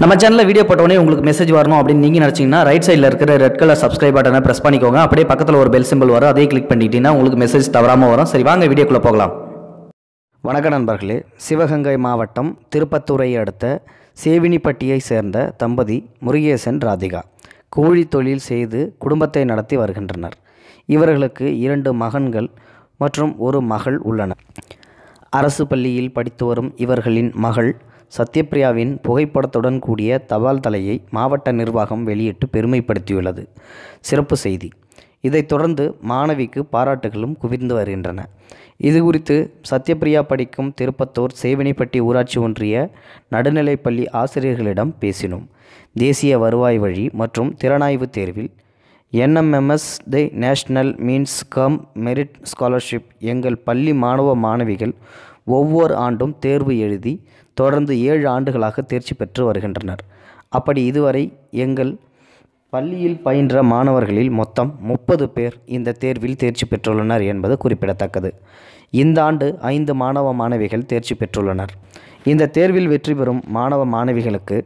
நம்ம சேனலில் வீடியோ போட்டோடனே உங்களுக்கு மெசேஜ் வரணும் அப்படின்னு நீங்கள் நினச்சிங்கன்னா ரைட் சைடில் இருக்கிற ரெட் கலர் சப்ஸ்கிரைப் பட்டனை ப்ரெஸ் பண்ணிக்கோங்க அப்படியே பக்கத்தில் ஒரு பெல் சிம்பிள் வரும் அதே கிளிக் பண்ணிக்கிட்டீங்கன்னா உங்களுக்கு மெசேஜ் தவறாமல் வரும் சரி வாங்க வீடியோக்குள்ளே போகலாம் வணக்க நண்பர்களே சிவகங்கை மாவட்டம் திருப்பத்தூரை அடுத்த சேவினிப்பட்டியை சேர்ந்த தம்பதி முருகேசன் ராதிகா கோழி தொழில் செய்து குடும்பத்தை நடத்தி வருகின்றனர் இவர்களுக்கு இரண்டு மகன்கள் மற்றும் ஒரு மகள் உள்ளனர் அரசு பள்ளியில் படித்து வரும் இவர்களின் மகள் சத்யபிரியாவின் புகைப்படத்துடன் கூடிய தபால் தலையை மாவட்ட நிர்வாகம் வெளியிட்டு பெருமைப்படுத்தியுள்ளது சிறப்பு செய்தி இதைத் தொடர்ந்து மாணவிக்கு பாராட்டுகளும் குவிந்து வருகின்றன இது குறித்து சத்யபிரியா படிக்கும் திருப்பத்தூர் சேவனிப்பட்டி ஊராட்சி ஒன்றிய நடுநிலைப்பள்ளி ஆசிரியர்களிடம் பேசினோம் தேசிய வருவாய் வழி மற்றும் திறனாய்வு தேர்வில் NMMS the national means cum merit scholarship எங்கள் பள்ளி மாணவ மாணவிகள் ஒவ்வொரு ஆண்டும் தேர்வு எழுதி தொடர்ந்து ஏழு ஆண்டுகளாக தேர்ச்சி பெற்று வருகின்றனர் அப்படி இதுவரை எங்கள் பள்ளியில் பயின்ற மாணவர்களில் மொத்தம் முப்பது பேர் இந்த தேர்வில் தேர்ச்சி பெற்றுள்ளனர் என்பது குறிப்பிடத்தக்கது இந்த ஆண்டு ஐந்து மாணவ மாணவிகள் தேர்ச்சி பெற்றுள்ளனர் இந்த தேர்வில் வெற்றி பெறும் மாணவ மாணவிகளுக்கு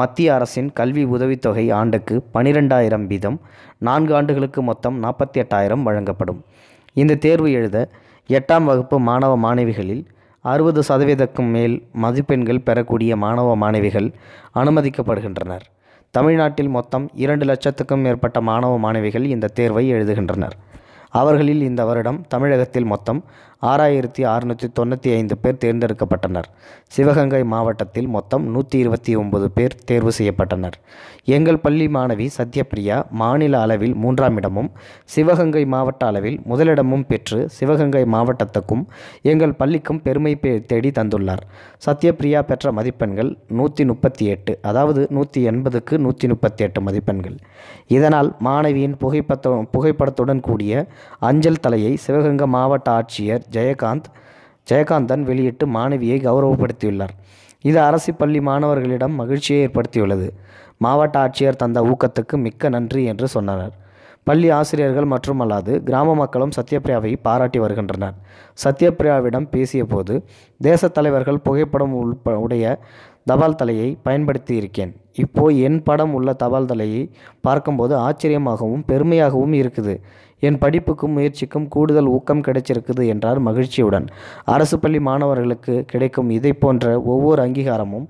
மத்திய அரசின் கல்வி உதவித்தொகை ஆண்டுக்கு பனிரெண்டாயிரம் வீதம் நான்கு ஆண்டுகளுக்கு மொத்தம் நாற்பத்தி எட்டாயிரம் வழங்கப்படும் இந்த தேர்வு எழுத எட்டாம் வகுப்பு மாணவ மாணவிகளில் அறுபது சதவீதக்கும் மேல் மதிப்பெண்கள் பெறக்கூடிய மாணவ மாணவிகள் அனுமதிக்கப்படுகின்றனர் தமிழ்நாட்டில் மொத்தம் இரண்டு லட்சத்துக்கும் மேற்பட்ட மாணவ மாணவிகள் இந்த தேர்வை எழுதுகின்றனர் அவர்களில் இந்த வருடம் தமிழகத்தில் மொத்தம் ஆறாயிரத்தி அறுநூற்றி தொண்ணூற்றி ஐந்து பேர் தேர்ந்தெடுக்கப்பட்டனர் சிவகங்கை மாவட்டத்தில் மொத்தம் நூற்றி இருபத்தி ஒன்பது பேர் தேர்வு செய்யப்பட்டனர் எங்கள் பள்ளி மாணவி சத்யபிரியா மாநில அளவில் மூன்றாம் இடமும் சிவகங்கை மாவட்ட அளவில் முதலிடமும் பெற்று சிவகங்கை மாவட்டத்துக்கும் எங்கள் பள்ளிக்கும் பெருமை தேடி தந்துள்ளார் சத்யபிரியா பெற்ற மதிப்பெண்கள் நூற்றி முப்பத்தி எட்டு அதாவது நூற்றி எண்பதுக்கு நூற்றி முப்பத்தி எட்டு மதிப்பெண்கள் இதனால் மாணவியின் புகைப்பட புகைப்படத்துடன் கூடிய அஞ்சல் தலையை சிவகங்கை மாவட்ட ஆட்சியர் ஜெயகாந்த் ஜெயகாந்தன் வெளியிட்டு மாணவியை கௌரவப்படுத்தியுள்ளார் இது அரசு பள்ளி மாணவர்களிடம் மகிழ்ச்சியை ஏற்படுத்தியுள்ளது மாவட்ட ஆட்சியர் தந்த ஊக்கத்துக்கு மிக்க நன்றி என்று சொன்னனர் பள்ளி ஆசிரியர்கள் மட்டுமல்லாது கிராம மக்களும் சத்யபிரியாவை பாராட்டி வருகின்றனர் சத்யபிரியாவிடம் பேசிய போது தேசத் தலைவர்கள் புகைப்படம் உள்ப உடைய தபால் தலையை பயன்படுத்தி இருக்கேன் இப்போ என் படம் உள்ள தபால் தலையை பார்க்கும்போது ஆச்சரியமாகவும் பெருமையாகவும் இருக்குது என் படிப்புக்கும் முயற்சிக்கும் கூடுதல் ஊக்கம் கிடைச்சிருக்குது என்றார் மகிழ்ச்சியுடன் அரசு பள்ளி மாணவர்களுக்கு கிடைக்கும் இதை போன்ற ஒவ்வொரு அங்கீகாரமும்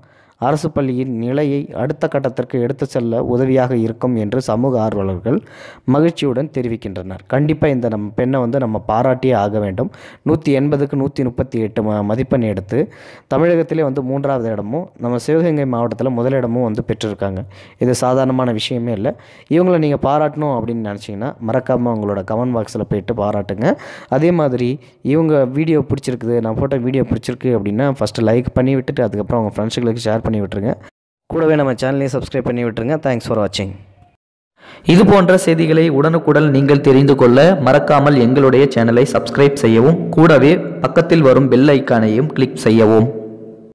அரசு பள்ளியின் நிலையை அடுத்த கட்டத்திற்கு எடுத்து செல்ல உதவியாக இருக்கும் என்று சமூக ஆர்வலர்கள் மகிழ்ச்சியுடன் தெரிவிக்கின்றனர் கண்டிப்பாக இந்த நம் பெண்ணை வந்து நம்ம பாராட்டியே ஆக வேண்டும் நூற்றி எண்பதுக்கு நூற்றி முப்பத்தி எட்டு ம மதிப்பெண் எடுத்து தமிழகத்திலே வந்து மூன்றாவது இடமும் நம்ம சிவகங்கை மாவட்டத்தில் முதலிடமும் வந்து பெற்றிருக்காங்க இது சாதாரணமான விஷயமே இல்லை இவங்களை நீங்கள் பாராட்டணும் அப்படின்னு நினச்சிங்கன்னா மறக்காமல் உங்களோட கமெண்ட் பாக்ஸில் போயிட்டு பாராட்டுங்க அதே மாதிரி இவங்க வீடியோ பிடிச்சிருக்குது நான் ஃபோட்டோ வீடியோ பிடிச்சிருக்கு அப்படின்னா ஃபஸ்ட்டு லைக் பண்ணி விட்டுட்டு அதுக்கப்புறம் அவங்க ஃப்ரெண்ட்ஸுகளுக்கு ஷேர் பண்ணி பண்ணி விட்டுருங்க கூடவே நம்ம சேனலையும் சப்ஸ்கிரைப் பண்ணி விட்டுருங்க தேங்க்ஸ் ஃபார் வாட்சிங் இது போன்ற செய்திகளை உடனுக்குடன் நீங்கள் தெரிந்து கொள்ள மறக்காமல் எங்களுடைய சேனலை சப்ஸ்கிரைப் செய்யவும் கூடவே பக்கத்தில் வரும் பெல் ஐக்கானையும் கிளிக் செய்யவும்